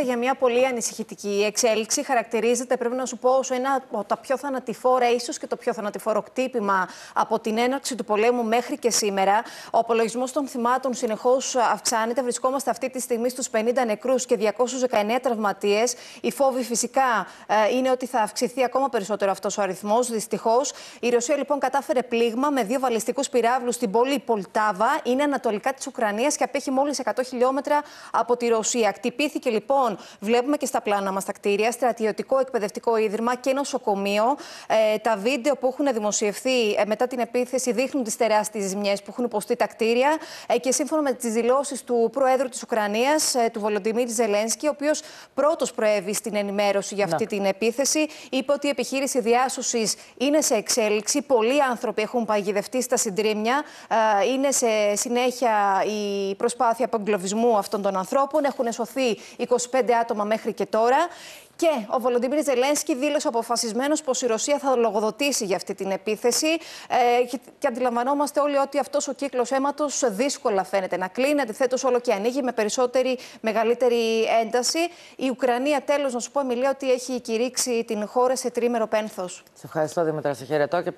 για μια πολύ ανησυχητική εξέλιξη. Χαρακτηρίζεται, πρέπει να σου πω, ως ένα από τα πιο θανατηφόρα, ίσως και το πιο θανατηφόρο κτύπημα από την έναρξη του πολέμου μέχρι και σήμερα. Ο απολογισμός των θυμάτων συνεχώς αυξάνεται. Βρισκόμαστε αυτή τη στιγμή στους 50 νεκρούς και 219 τραυματίε. Η φόβη φυσικά ε, είναι ότι θα αυξηθεί ακόμα περισσότερο αυτός ο αριθμός, δυστυχώς. Η Ρωσία λοιπόν κατάφερε πλήγμα με δύο βαλιστικούς πυράβλους στην πόλη Πολτάβα. Είναι ανατολικά της Ουκρανίας και απέχει μόλις 100 χιλιόμετρα από τη Ρωσία. Χτυπήθηκε λοιπόν Λοιπόν, βλέπουμε και στα πλάνα μας τα κτίρια, στρατιωτικό εκπαιδευτικό ίδρυμα και νοσοκομείο. Ε, τα βίντεο που έχουν δημοσιευθεί ε, μετά την επίθεση δείχνουν τις τεράστιε ζημιέ που έχουν υποστεί τα κτίρια. Ε, και σύμφωνα με τις δηλώσεις του Προέδρου της Ουκρανίας, του Βολοντιμίρη Ζελένσκι, ο οποίος πρώτος προέβη στην ενημέρωση για αυτή την επίθεση, είπε ότι η επιχείρηση διάσωσης είναι σε εξέλιξη. Πολλοί άνθρωποι έχουν παγιδευτεί στα συντρίμια. Είναι σε συνέχεια η προσπάθεια απογκλωβισμού αυτών των ανθρώπων. Έχουν σωθεί 25 άτομα μέχρι και τώρα. Και ο Βολοντιμίρη Ζελένσκι δήλωσε αποφασισμένος πως η Ρωσία θα λογοδοτήσει για αυτή την επίθεση. Ε, και, αντιλαμβανόμαστε όλοι ότι αυτός ο κύκλος αίματος δύσκολα φαίνεται να κλείνει. Αντιθέτω, όλο και ανοίγει με περισσότερη, μεγαλύτερη ένταση. Η Ουκρανία, τέλος, να σου πω, μιλεί ότι έχει κηρύξει την χώρα σε τρίμερο πένθος. Σε ευχαριστώ, Δημητρά. Σε χαιρετώ και